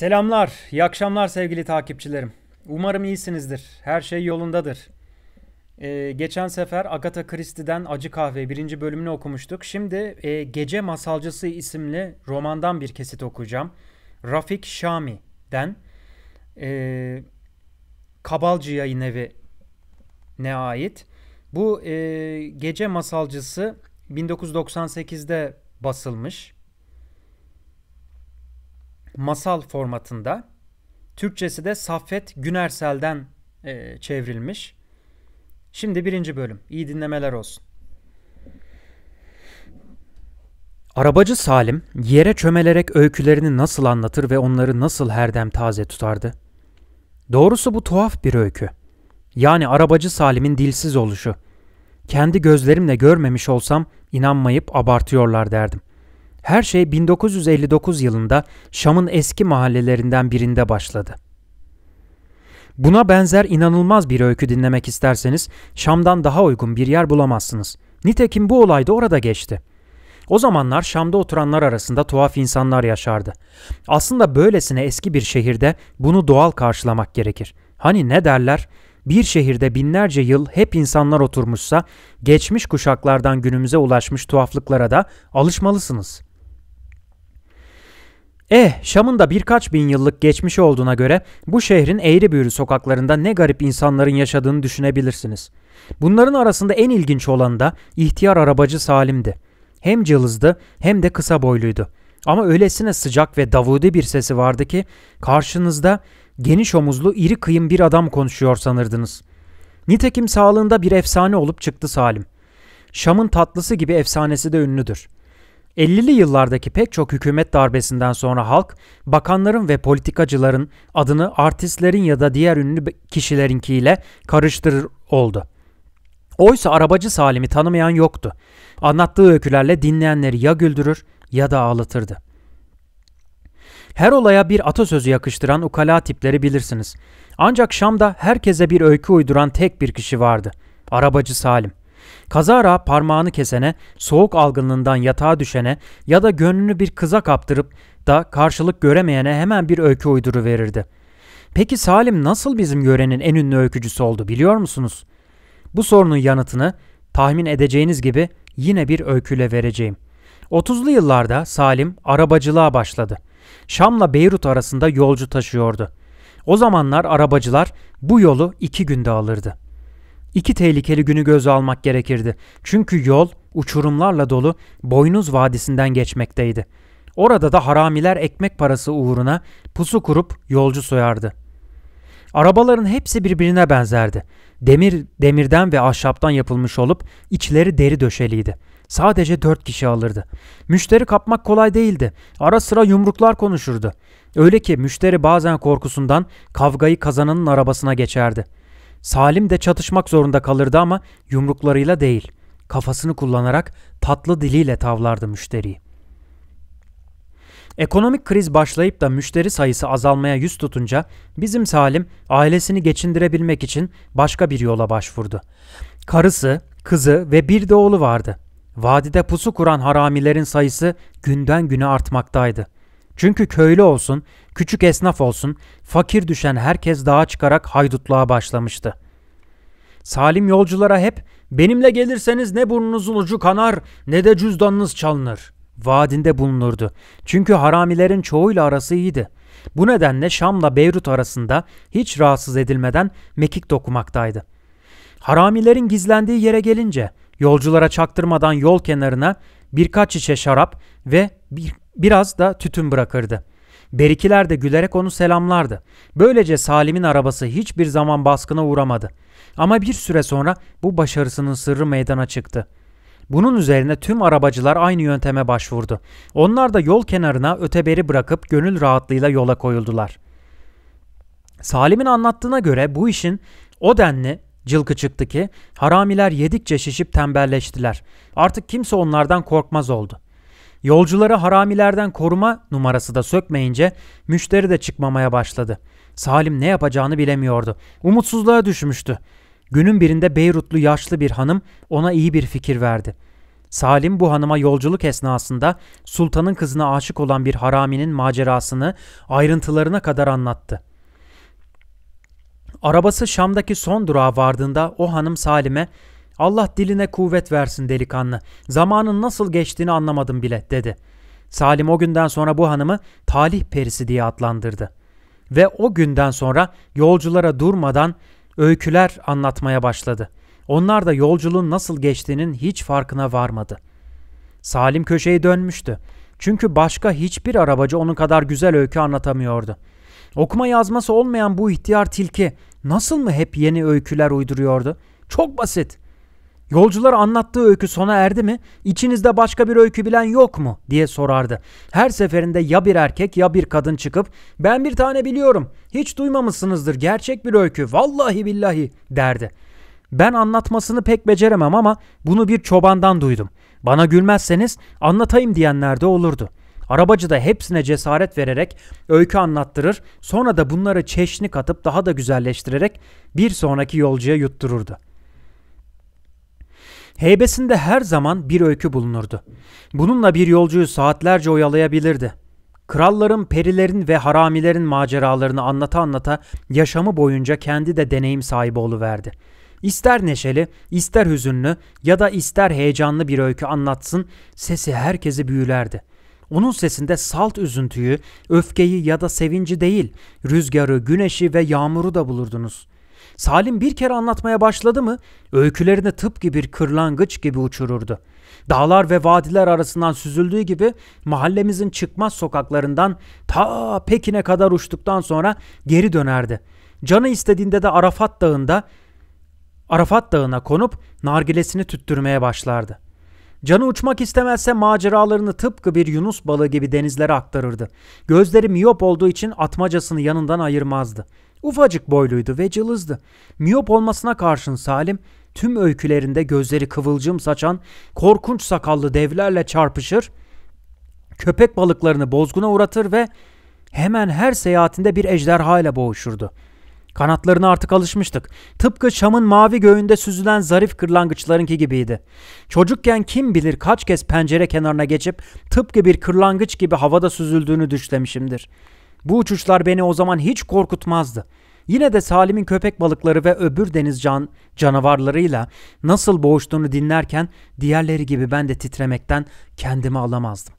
Selamlar, iyi akşamlar sevgili takipçilerim. Umarım iyisinizdir, her şey yolundadır. Ee, geçen sefer Agatha Christie'den Acı Kahve birinci bölümünü okumuştuk. Şimdi e, Gece Masalcısı isimli romandan bir kesit okuyacağım. Rafik Şami'den e, Kabalcı Yayın Evi ne ait. Bu e, Gece Masalcısı 1998'de basılmış masal formatında. Türkçesi de Saffet Günersel'den e, çevrilmiş. Şimdi birinci bölüm. İyi dinlemeler olsun. Arabacı Salim yere çömelerek öykülerini nasıl anlatır ve onları nasıl her dem taze tutardı. Doğrusu bu tuhaf bir öykü. Yani arabacı Salim'in dilsiz oluşu. Kendi gözlerimle görmemiş olsam inanmayıp abartıyorlar derdim. Her şey 1959 yılında Şam'ın eski mahallelerinden birinde başladı. Buna benzer inanılmaz bir öykü dinlemek isterseniz Şam'dan daha uygun bir yer bulamazsınız. Nitekim bu olay da orada geçti. O zamanlar Şam'da oturanlar arasında tuhaf insanlar yaşardı. Aslında böylesine eski bir şehirde bunu doğal karşılamak gerekir. Hani ne derler? Bir şehirde binlerce yıl hep insanlar oturmuşsa, geçmiş kuşaklardan günümüze ulaşmış tuhaflıklara da alışmalısınız.'' Eh, Şam'ın da birkaç bin yıllık geçmiş olduğuna göre bu şehrin eğri büğrü sokaklarında ne garip insanların yaşadığını düşünebilirsiniz. Bunların arasında en ilginç olan da ihtiyar arabacı Salim'di. Hem cılızdı hem de kısa boyluydu. Ama öylesine sıcak ve davudi bir sesi vardı ki karşınızda geniş omuzlu iri kıyım bir adam konuşuyor sanırdınız. Nitekim sağlığında bir efsane olup çıktı Salim. Şam'ın tatlısı gibi efsanesi de ünlüdür.'' 50'li yıllardaki pek çok hükümet darbesinden sonra halk, bakanların ve politikacıların adını artistlerin ya da diğer ünlü kişilerinkiyle karıştırır oldu. Oysa arabacı Salim'i tanımayan yoktu. Anlattığı öykülerle dinleyenleri ya güldürür ya da ağlatırdı. Her olaya bir atasözü yakıştıran ukala tipleri bilirsiniz. Ancak Şam'da herkese bir öykü uyduran tek bir kişi vardı. Arabacı Salim. Kazara parmağını kesene, soğuk algınlığından yatağa düşene ya da gönlünü bir kıza kaptırıp da karşılık göremeyene hemen bir öykü uyduru verirdi. Peki Salim nasıl bizim yörenin en ünlü öykücüsü oldu biliyor musunuz? Bu sorunun yanıtını tahmin edeceğiniz gibi yine bir öyküyle vereceğim. 30'lu yıllarda Salim arabacılığa başladı. Şam'la Beyrut arasında yolcu taşıyordu. O zamanlar arabacılar bu yolu iki günde alırdı. İki tehlikeli günü göze almak gerekirdi. Çünkü yol uçurumlarla dolu Boynuz Vadisi'nden geçmekteydi. Orada da haramiler ekmek parası uğruna pusu kurup yolcu soyardı. Arabaların hepsi birbirine benzerdi. Demir, demirden ve ahşaptan yapılmış olup içleri deri döşeliydi. Sadece dört kişi alırdı. Müşteri kapmak kolay değildi. Ara sıra yumruklar konuşurdu. Öyle ki müşteri bazen korkusundan kavgayı kazananın arabasına geçerdi.'' Salim de çatışmak zorunda kalırdı ama yumruklarıyla değil, kafasını kullanarak tatlı diliyle tavlardı müşteriyi. Ekonomik kriz başlayıp da müşteri sayısı azalmaya yüz tutunca bizim Salim ailesini geçindirebilmek için başka bir yola başvurdu. Karısı, kızı ve bir de oğlu vardı. Vadide pusu kuran haramilerin sayısı günden güne artmaktaydı.'' Çünkü köylü olsun, küçük esnaf olsun, fakir düşen herkes dağa çıkarak haydutluğa başlamıştı. Salim yolculara hep benimle gelirseniz ne burnunuzun ucu kanar ne de cüzdanınız çalınır vaadinde bulunurdu. Çünkü haramilerin çoğuyla arası iyiydi. Bu nedenle Şam'la Beyrut arasında hiç rahatsız edilmeden mekik dokumaktaydı. Haramilerin gizlendiği yere gelince yolculara çaktırmadan yol kenarına birkaç şişe şarap ve bir biraz da tütün bırakırdı. Berikiler de gülerek onu selamlardı. Böylece Salim'in arabası hiçbir zaman baskına uğramadı. Ama bir süre sonra bu başarısının sırrı meydana çıktı. Bunun üzerine tüm arabacılar aynı yönteme başvurdu. Onlar da yol kenarına öteberi bırakıp gönül rahatlığıyla yola koyuldular. Salim'in anlattığına göre bu işin o denli cılkı çıktı ki haramiler yedikçe şişip tembelleştiler. Artık kimse onlardan korkmaz oldu.'' Yolcuları haramilerden koruma numarası da sökmeyince müşteri de çıkmamaya başladı. Salim ne yapacağını bilemiyordu. Umutsuzluğa düşmüştü. Günün birinde Beyrutlu yaşlı bir hanım ona iyi bir fikir verdi. Salim bu hanıma yolculuk esnasında sultanın kızına aşık olan bir haraminin macerasını ayrıntılarına kadar anlattı. Arabası Şam'daki son durağa vardığında o hanım Salim'e Allah diline kuvvet versin delikanlı. Zamanın nasıl geçtiğini anlamadım bile dedi. Salim o günden sonra bu hanımı talih perisi diye adlandırdı. Ve o günden sonra yolculara durmadan öyküler anlatmaya başladı. Onlar da yolculuğun nasıl geçtiğinin hiç farkına varmadı. Salim köşeyi dönmüştü. Çünkü başka hiçbir arabacı onun kadar güzel öykü anlatamıyordu. Okuma yazması olmayan bu ihtiyar tilki nasıl mı hep yeni öyküler uyduruyordu? Çok basit. Yolcular anlattığı öykü sona erdi mi? İçinizde başka bir öykü bilen yok mu? diye sorardı. Her seferinde ya bir erkek ya bir kadın çıkıp ben bir tane biliyorum. Hiç duymamışsınızdır. Gerçek bir öykü. Vallahi billahi derdi. Ben anlatmasını pek beceremem ama bunu bir çobandan duydum. Bana gülmezseniz anlatayım diyenler de olurdu. Arabacı da hepsine cesaret vererek öykü anlattırır, sonra da bunları çeşni katıp daha da güzelleştirerek bir sonraki yolcuya yuttururdu.'' Heybesinde her zaman bir öykü bulunurdu. Bununla bir yolcuyu saatlerce oyalayabilirdi. Kralların, perilerin ve haramilerin maceralarını anlata anlata yaşamı boyunca kendi de deneyim sahibi oluverdi. İster neşeli, ister hüzünlü ya da ister heyecanlı bir öykü anlatsın, sesi herkesi büyülerdi. Onun sesinde salt üzüntüyü, öfkeyi ya da sevinci değil, rüzgarı, güneşi ve yağmuru da bulurdunuz. Salim bir kere anlatmaya başladı mı öykülerini tıpkı bir kırlangıç gibi uçururdu. Dağlar ve vadiler arasından süzüldüğü gibi mahallemizin çıkmaz sokaklarından ta Pekin'e kadar uçtuktan sonra geri dönerdi. Canı istediğinde de Arafat Dağı'nda Arafat Dağı'na konup nargilesini tüttürmeye başlardı. Canı uçmak istemezse maceralarını tıpkı bir yunus balığı gibi denizlere aktarırdı. Gözleri miyop olduğu için atmacasını yanından ayırmazdı. Ufacık boyluydu ve cılızdı. Miyop olmasına karşın Salim tüm öykülerinde gözleri kıvılcım saçan korkunç sakallı devlerle çarpışır, köpek balıklarını bozguna uğratır ve hemen her seyahatinde bir ejderha ile boğuşurdu. Kanatlarına artık alışmıştık. Tıpkı Şam'ın mavi göğünde süzülen zarif kırlangıçlarınki gibiydi. Çocukken kim bilir kaç kez pencere kenarına geçip tıpkı bir kırlangıç gibi havada süzüldüğünü düşlemişimdir.'' Bu uçuşlar beni o zaman hiç korkutmazdı. Yine de Salim'in köpek balıkları ve öbür deniz can, canavarlarıyla nasıl boğuştuğunu dinlerken diğerleri gibi ben de titremekten kendimi alamazdım.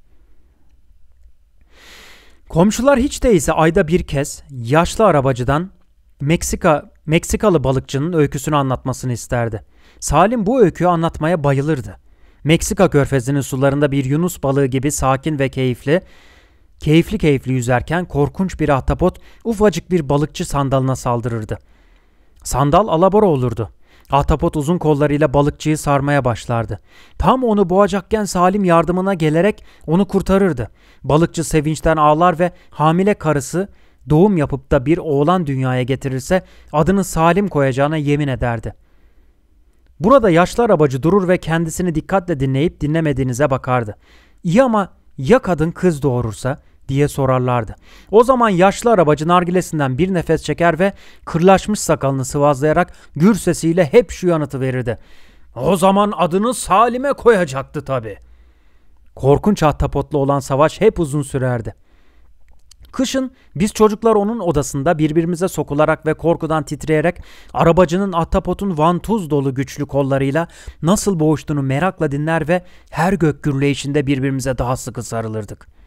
Komşular hiç değilse ayda bir kez yaşlı arabacıdan Meksika Meksikalı balıkçının öyküsünü anlatmasını isterdi. Salim bu öyküyü anlatmaya bayılırdı. Meksika körfezinin sularında bir yunus balığı gibi sakin ve keyifli keyifli keyifli yüzerken korkunç bir ahtapot ufacık bir balıkçı sandalına saldırırdı. Sandal alabora olurdu. Ahtapot uzun kollarıyla balıkçıyı sarmaya başlardı. Tam onu boğacakken Salim yardımına gelerek onu kurtarırdı. Balıkçı sevinçten ağlar ve hamile karısı doğum yapıp da bir oğlan dünyaya getirirse adını Salim koyacağına yemin ederdi. Burada yaşlı arabacı durur ve kendisini dikkatle dinleyip dinlemediğinize bakardı. İyi ama ya kadın kız doğurursa diye sorarlardı. O zaman yaşlı arabacı nargilesinden bir nefes çeker ve kırlaşmış sakalını sıvazlayarak gür sesiyle hep şu yanıtı verirdi. O zaman adını Salim'e koyacaktı tabii. Korkunç ahtapotlu olan savaş hep uzun sürerdi. Kışın biz çocuklar onun odasında birbirimize sokularak ve korkudan titreyerek arabacının ahtapotun vantuz dolu güçlü kollarıyla nasıl boğuştuğunu merakla dinler ve her gök gürleyişinde birbirimize daha sıkı sarılırdık.''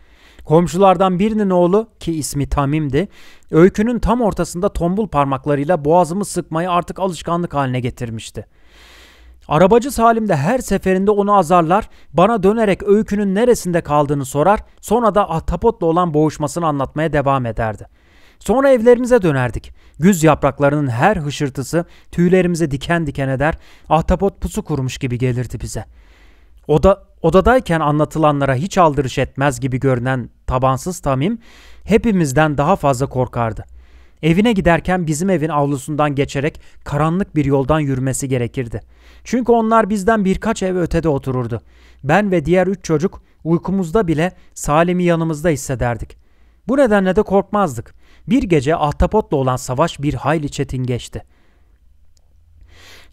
Komşulardan birinin oğlu ki ismi Tamim'di. Öykünün tam ortasında tombul parmaklarıyla boğazımı sıkmayı artık alışkanlık haline getirmişti. Arabacı Salim de her seferinde onu azarlar, bana dönerek öykünün neresinde kaldığını sorar, sonra da ahtapotla olan boğuşmasını anlatmaya devam ederdi. Sonra evlerimize dönerdik. Güz yapraklarının her hışırtısı tüylerimize diken diken eder, ahtapot pusu kurmuş gibi gelirdi bize.'' Oda, odadayken anlatılanlara hiç aldırış etmez gibi görünen tabansız Tamim hepimizden daha fazla korkardı. Evine giderken bizim evin avlusundan geçerek karanlık bir yoldan yürümesi gerekirdi. Çünkü onlar bizden birkaç ev ötede otururdu. Ben ve diğer üç çocuk uykumuzda bile Salim'i yanımızda hissederdik. Bu nedenle de korkmazdık. Bir gece ahtapotla olan savaş bir hayli çetin geçti.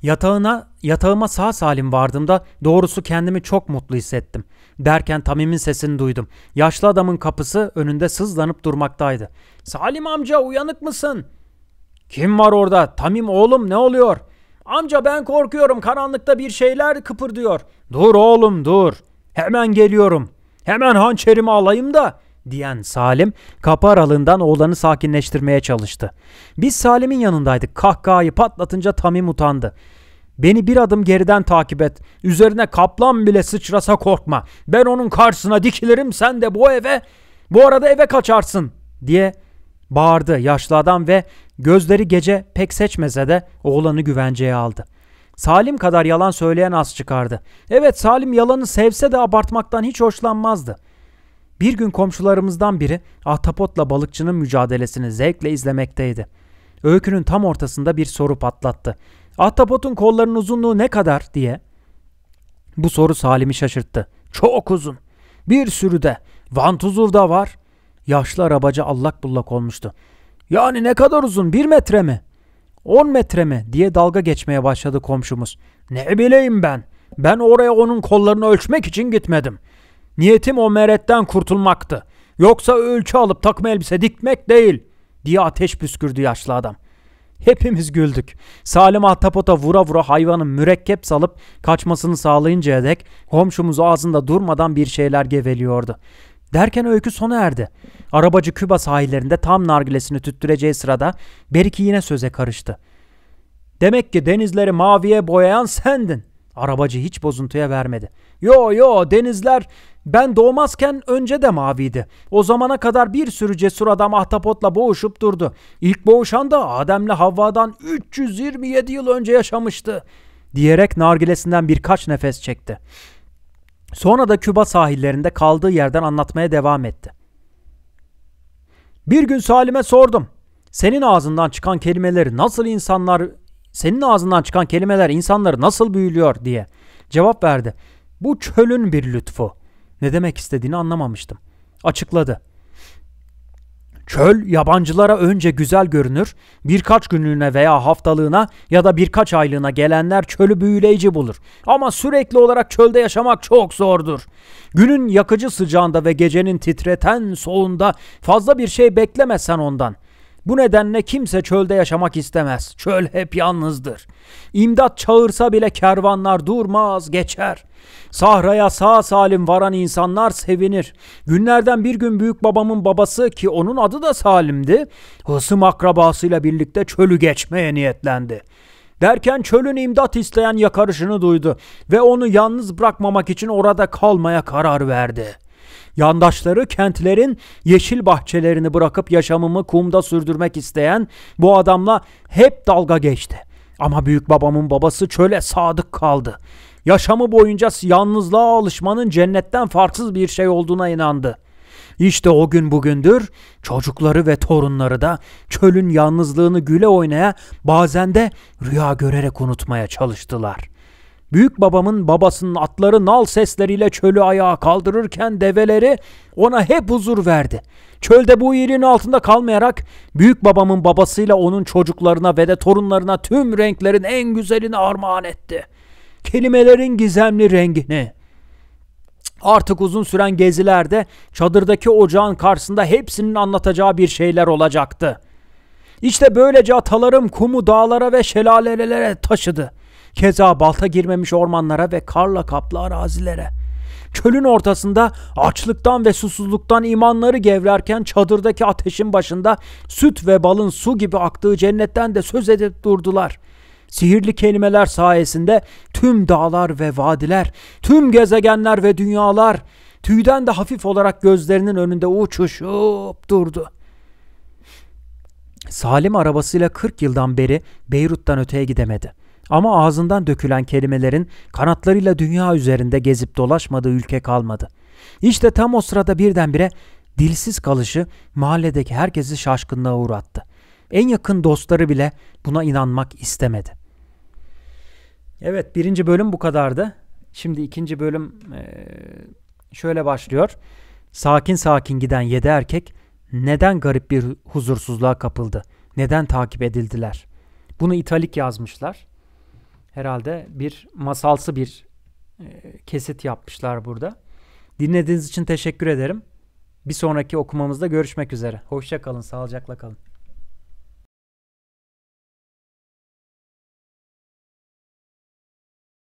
Yatağına, yatağıma sağ salim vardığımda doğrusu kendimi çok mutlu hissettim. Derken Tamim'in sesini duydum. Yaşlı adamın kapısı önünde sızlanıp durmaktaydı. Salim amca uyanık mısın? Kim var orada? Tamim oğlum ne oluyor? Amca ben korkuyorum karanlıkta bir şeyler kıpırdıyor. Dur oğlum dur. Hemen geliyorum. Hemen hançerimi alayım da diyen Salim kapı aralığından oğlanı sakinleştirmeye çalıştı. Biz Salim'in yanındaydık. Kahkahayı patlatınca Tamim utandı. Beni bir adım geriden takip et. Üzerine kaplan bile sıçrasa korkma. Ben onun karşısına dikilirim sen de bu eve. Bu arada eve kaçarsın diye bağırdı yaşlı adam ve gözleri gece pek seçmese de oğlanı güvenceye aldı. Salim kadar yalan söyleyen az çıkardı. Evet Salim yalanı sevse de abartmaktan hiç hoşlanmazdı.'' Bir gün komşularımızdan biri ahtapotla balıkçının mücadelesini zevkle izlemekteydi. Öykünün tam ortasında bir soru patlattı. Ahtapotun kollarının uzunluğu ne kadar diye. Bu soru Salim'i şaşırttı. Çok uzun. Bir sürü de. Vantuzur da var. Yaşlı arabacı allak bullak olmuştu. Yani ne kadar uzun? Bir metre mi? On metre mi? diye dalga geçmeye başladı komşumuz. Ne bileyim ben. Ben oraya onun kollarını ölçmek için gitmedim. Niyetim o meretten kurtulmaktı. Yoksa ölçü alıp takım elbise dikmek değil diye ateş püskürdü yaşlı adam. Hepimiz güldük. Salim Ahtapot'a vura vura hayvanın mürekkep salıp kaçmasını sağlayıncaya dek komşumuz ağzında durmadan bir şeyler geveliyordu. Derken öykü sona erdi. Arabacı Küba sahillerinde tam nargilesini tüttüreceği sırada Beriki yine söze karıştı. Demek ki denizleri maviye boyayan sendin. Arabacı hiç bozuntuya vermedi. Yo yo denizler ben doğmazken önce de maviydi. O zamana kadar bir sürü cesur adam ahtapotla boğuşup durdu. İlk boğuşan da Adem'le Havva'dan 327 yıl önce yaşamıştı." diyerek nargilesinden birkaç nefes çekti. Sonra da Küba sahillerinde kaldığı yerden anlatmaya devam etti. Bir gün Salim'e sordum. Senin ağzından çıkan kelimeleri nasıl insanlar senin ağzından çıkan kelimeler insanları nasıl büyülüyor diye. Cevap verdi. Bu çölün bir lütfu. Ne demek istediğini anlamamıştım. Açıkladı. Çöl yabancılara önce güzel görünür, birkaç günlüğüne veya haftalığına ya da birkaç aylığına gelenler çölü büyüleyici bulur. Ama sürekli olarak çölde yaşamak çok zordur. Günün yakıcı sıcağında ve gecenin titreten soğunda fazla bir şey beklemesen ondan. Bu nedenle kimse çölde yaşamak istemez. Çöl hep yalnızdır. İmdat çağırsa bile kervanlar durmaz, geçer. Sahraya sağ salim varan insanlar sevinir. Günlerden bir gün büyük babamın babası ki onun adı da Salim'di, hısım akrabasıyla birlikte çölü geçmeye niyetlendi. Derken çölün imdat isteyen yakarışını duydu ve onu yalnız bırakmamak için orada kalmaya karar verdi.'' Yandaşları kentlerin yeşil bahçelerini bırakıp yaşamımı kumda sürdürmek isteyen bu adamla hep dalga geçti. Ama büyük babamın babası çöle sadık kaldı. Yaşamı boyunca yalnızlığa alışmanın cennetten farksız bir şey olduğuna inandı. İşte o gün bugündür çocukları ve torunları da çölün yalnızlığını güle oynaya bazen de rüya görerek unutmaya çalıştılar. Büyük babamın babasının atları nal sesleriyle çölü ayağa kaldırırken develeri ona hep huzur verdi. Çölde bu iyiliğin altında kalmayarak büyük babamın babasıyla onun çocuklarına ve de torunlarına tüm renklerin en güzelini armağan etti. Kelimelerin gizemli rengini. Artık uzun süren gezilerde çadırdaki ocağın karşısında hepsinin anlatacağı bir şeyler olacaktı. İşte böylece atalarım kumu dağlara ve şelalelere taşıdı.'' Keza balta girmemiş ormanlara ve karla kaplı arazilere. Çölün ortasında açlıktan ve susuzluktan imanları gevrerken çadırdaki ateşin başında süt ve balın su gibi aktığı cennetten de söz edip durdular.'' sihirli kelimeler sayesinde tüm dağlar ve vadiler, tüm gezegenler ve dünyalar tüyden de hafif olarak gözlerinin önünde uçuşup durdu. Salim arabasıyla 40 yıldan beri Beyrut'tan öteye gidemedi. Ama ağzından dökülen kelimelerin kanatlarıyla dünya üzerinde gezip dolaşmadığı ülke kalmadı. İşte tam o sırada birdenbire dilsiz kalışı mahalledeki herkesi şaşkınlığa uğrattı. En yakın dostları bile buna inanmak istemedi. Evet birinci bölüm bu kadardı. Şimdi ikinci bölüm e, şöyle başlıyor. Sakin sakin giden yedi erkek neden garip bir huzursuzluğa kapıldı? Neden takip edildiler? Bunu italik yazmışlar herhalde bir masalsı bir e, kesit yapmışlar burada. Dinlediğiniz için teşekkür ederim. Bir sonraki okumamızda görüşmek üzere. Hoşça kalın, sağlıcakla kalın.